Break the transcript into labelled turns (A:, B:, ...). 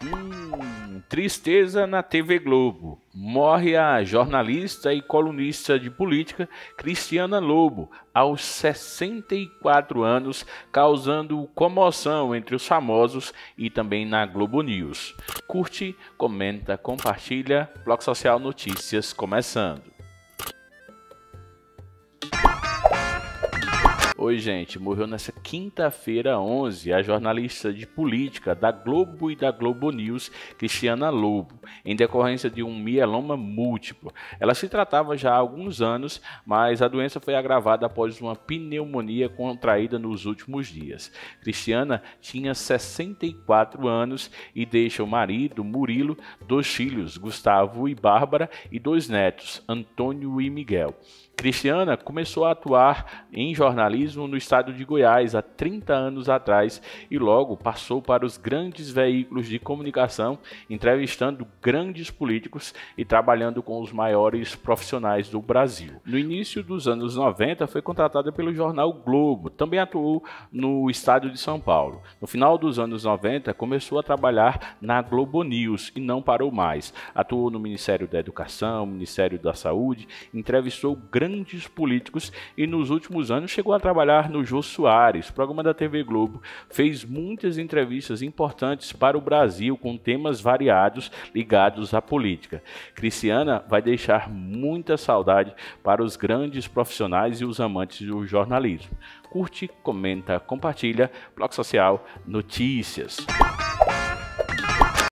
A: Hum, tristeza na TV Globo. Morre a jornalista e colunista de política Cristiana Lobo, aos 64 anos, causando comoção entre os famosos e também na Globo News. Curte, comenta, compartilha. Bloco Social Notícias começando. Oi, gente. Morreu nessa quinta-feira, 11, a jornalista de política da Globo e da Globo News, Cristiana Lobo, em decorrência de um mieloma múltiplo. Ela se tratava já há alguns anos, mas a doença foi agravada após uma pneumonia contraída nos últimos dias. Cristiana tinha 64 anos e deixa o marido, Murilo, dois filhos, Gustavo e Bárbara, e dois netos, Antônio e Miguel. Cristiana começou a atuar em jornalismo jornalismo no estado de Goiás há 30 anos atrás e logo passou para os grandes veículos de comunicação, entrevistando grandes políticos e trabalhando com os maiores profissionais do Brasil. No início dos anos 90, foi contratada pelo jornal Globo, também atuou no estado de São Paulo. No final dos anos 90, começou a trabalhar na Globo News e não parou mais. Atuou no Ministério da Educação, Ministério da Saúde, entrevistou grandes políticos e nos últimos anos chegou a trabalhar trabalhar no Jô Soares, programa da TV Globo, fez muitas entrevistas importantes para o Brasil com temas variados ligados à política. Cristiana vai deixar muita saudade para os grandes profissionais e os amantes do jornalismo. Curte, comenta, compartilha. Bloco Social Notícias.